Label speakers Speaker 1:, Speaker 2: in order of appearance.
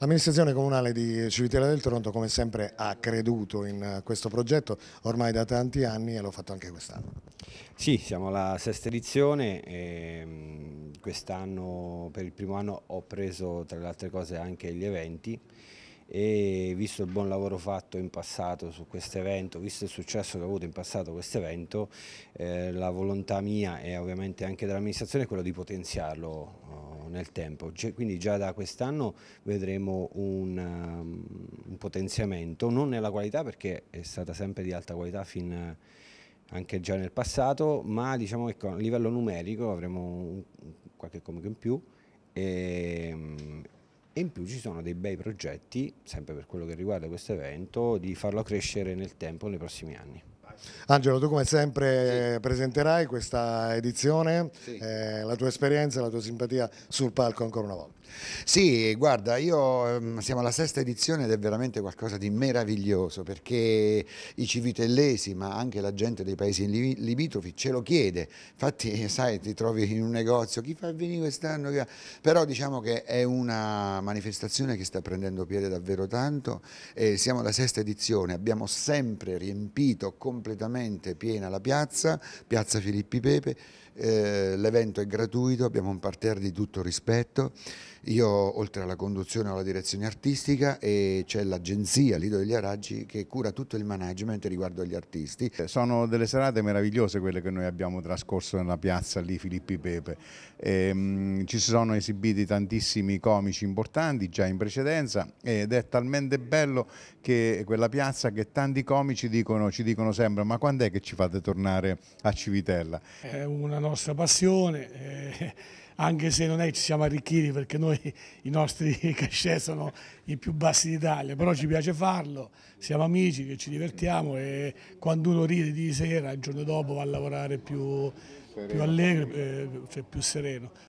Speaker 1: L'amministrazione comunale di Civitella del Toronto come sempre ha creduto in eh, questo progetto ormai da tanti anni e l'ho fatto anche quest'anno.
Speaker 2: Sì, siamo alla sesta edizione, mm, quest'anno per il primo anno ho preso tra le altre cose anche gli eventi e visto il buon lavoro fatto in passato su questo evento, visto il successo che ha avuto in passato questo evento, eh, la volontà mia e ovviamente anche dell'amministrazione è quella di potenziarlo nel tempo, quindi già da quest'anno vedremo un, um, un, potenziamento, non nella qualità perché è stata sempre di alta qualità fin anche già nel passato, ma diciamo che a livello numerico avremo un, qualche comico in più e, ehm, e in più ci sono dei bei progetti, sempre per quello che riguarda questo evento, di farlo crescere nel tempo nei prossimi anni.
Speaker 1: Angelo, tu come sempre sì. presenterai questa edizione, sì. eh, la tua esperienza, la tua simpatia sul palco ancora una volta.
Speaker 2: Sì,
Speaker 3: guarda, io ehm, siamo alla sesta edizione ed è veramente qualcosa di meraviglioso perché i civitellesi, ma anche la gente dei paesi limitrofi ce lo chiede. Infatti, sai, ti trovi in un negozio, chi fa venire quest'anno? Però diciamo che è una manifestazione che sta prendendo piede davvero tanto. E siamo alla sesta edizione, abbiamo sempre riempito completamente completamente piena la piazza, piazza Filippi Pepe, eh, l'evento è gratuito, abbiamo un parterre di tutto rispetto, io oltre alla conduzione ho la direzione artistica e c'è l'agenzia Lido degli Araggi che cura tutto il management riguardo agli artisti. Sono delle serate meravigliose quelle che noi abbiamo trascorso nella
Speaker 4: piazza lì Filippi Pepe, e, ehm, mh, ci sono esibiti tantissimi comici importanti già in precedenza ed è talmente bello che quella piazza che tanti comici dicono, ci dicono sempre sembra, ma quando è che ci fate tornare a Civitella?
Speaker 5: È una nostra passione, eh, anche se non è che ci siamo arricchiti perché noi i nostri cachet sono i più bassi d'Italia, però ci piace farlo, siamo amici che ci divertiamo e quando uno ride di sera il giorno dopo va a lavorare più, più allegro, eh, cioè più sereno.